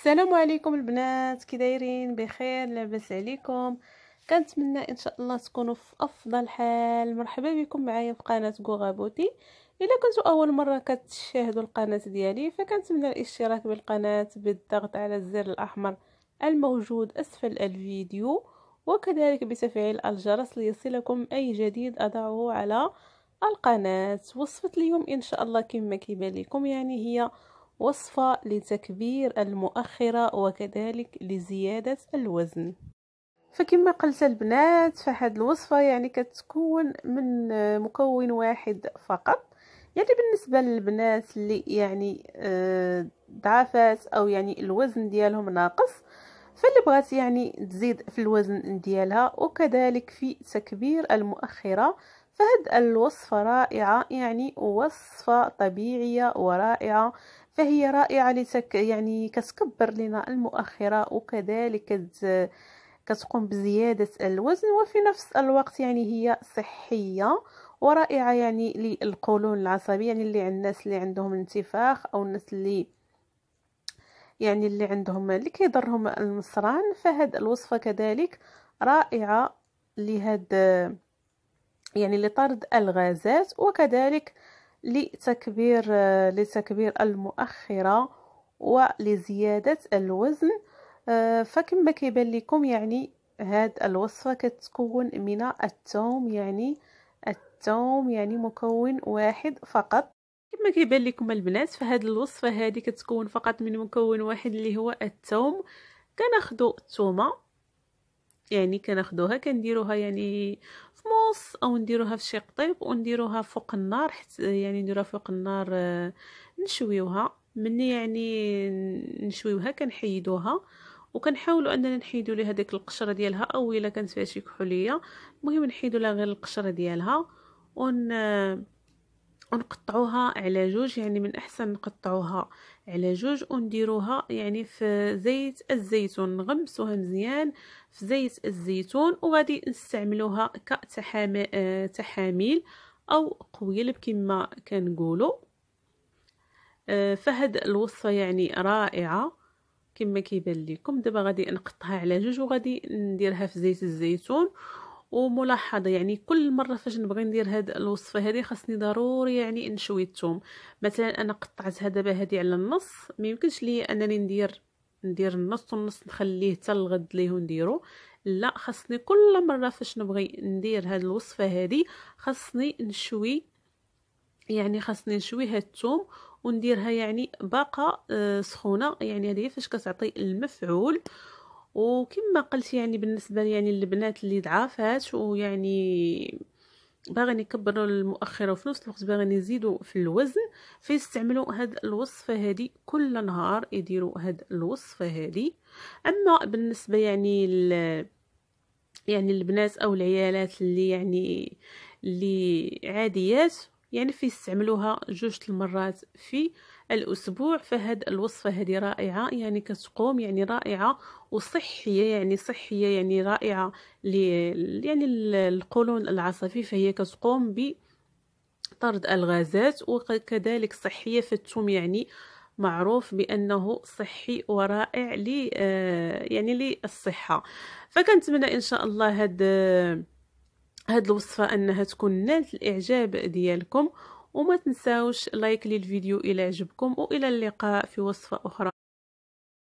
السلام عليكم البنات كي دايرين بخير لاباس عليكم كنتمنى ان شاء الله تكونوا في افضل حال مرحبا بكم معايا في قناه غوغا بوتي الا كنتوا اول مره كتشاهدوا القناه ديالي فكنتمنى الاشتراك بالقناه بالضغط على الزر الاحمر الموجود اسفل الفيديو وكذلك بتفعيل الجرس ليصلكم اي جديد اضعه على القناه وصفه اليوم ان شاء الله كما كيبان لكم يعني هي وصفة لتكبير المؤخرة وكذلك لزيادة الوزن فكما قلت البنات فهاد الوصفة يعني كتكون من مكون واحد فقط يعني بالنسبة للبنات اللي يعني آه، ضعفات أو يعني الوزن ديالهم ناقص فاللي بغات يعني تزيد في الوزن ديالها وكذلك في تكبير المؤخرة فهاد الوصفة رائعة يعني وصفة طبيعية ورائعة فهي رائعة لتك يعني كتكبر لنا المؤخرة وكذلك كتقوم بزيادة الوزن وفي نفس الوقت يعني هي صحية ورائعة يعني للقولون العصبي يعني اللي الناس اللي عندهم انتفاخ أو الناس اللي يعني اللي عندهم اللي كيضرهم المصران فهاد الوصفة كذلك رائعة لهاد يعني لطرد الغازات وكذلك لتكبير لتكبير المؤخرة ولزيادة الوزن فكما كيبان لكم يعني هاد الوصفة كتكون من الثوم يعني الثوم يعني مكون واحد فقط كما كيبان لكم البنات فهاد الوصفة هادي كتكون فقط من مكون واحد اللي هو الثوم كناخدو الثومة يعني كناخدوها كنديروها يعني موس او نديروها في شي قطيب ونديروها فوق النار حت يعني نديروها فوق النار آه، نشويوها مني يعني نشويوها كنحيدوها وكنحاولوا اننا نحيدوا لها ديك القشره ديالها او الا كانت فيها شي كحوليه المهم نحيدوا لها غير القشره ديالها ون ونقطعوها على جوج يعني من احسن نقطعوها على جوج ونديروها يعني في زيت الزيتون نغمسوها مزيان في زيت الزيتون وغادي نستعملوها كتحاميل آه، او قويلب كما كنقولوا آه، فهاد الوصفه يعني رائعه كما كيبان لكم دابا غادي نقطعها على جوج وغادي نديرها في زيت الزيتون وملاحظه يعني كل مره فاش نبغي ندير هاد الوصفه هذه خاصني ضروري يعني نشوي الثوم مثلا انا قطعتها دابا هذه على النص ما يمكنش لي انني ندير ندير النص والنص نخليه حتى الغد ليه ونديرو لا خاصني كل مره فاش نبغي ندير هاد الوصفه هذه خاصني نشوي يعني خاصني نشوي هاد الثوم ونديرها يعني باقه آه، سخونه يعني هذه فاش كتعطي المفعول وكما قلت يعني بالنسبه يعني للبنات اللي ضعافات ويعني باغي نكبروا المؤخره وفي نفس الوقت باغي نزيدوا في الوزن فيستعملوا هاد الوصفه هادي كل نهار يديروا هاد الوصفه هادي اما بالنسبه يعني ل يعني البنات او العيالات اللي يعني اللي عاديات يعني فيستعملوها جوج المرات في الأسبوع فهاد الوصفة هذه رائعة يعني كتقوم يعني رائعة وصحية يعني صحية يعني رائعة يعني القولون العصبي فهي كتقوم بطرد الغازات وكذلك صحية فالثوم يعني معروف بانه صحي ورائع لي آه، يعني للصحه فكنتمنى ان شاء الله هاد آه، هاد الوصفه انها تكون نالت الاعجاب ديالكم وما تنساوش لايك للفيديو الى عجبكم والى اللقاء في وصفه اخرى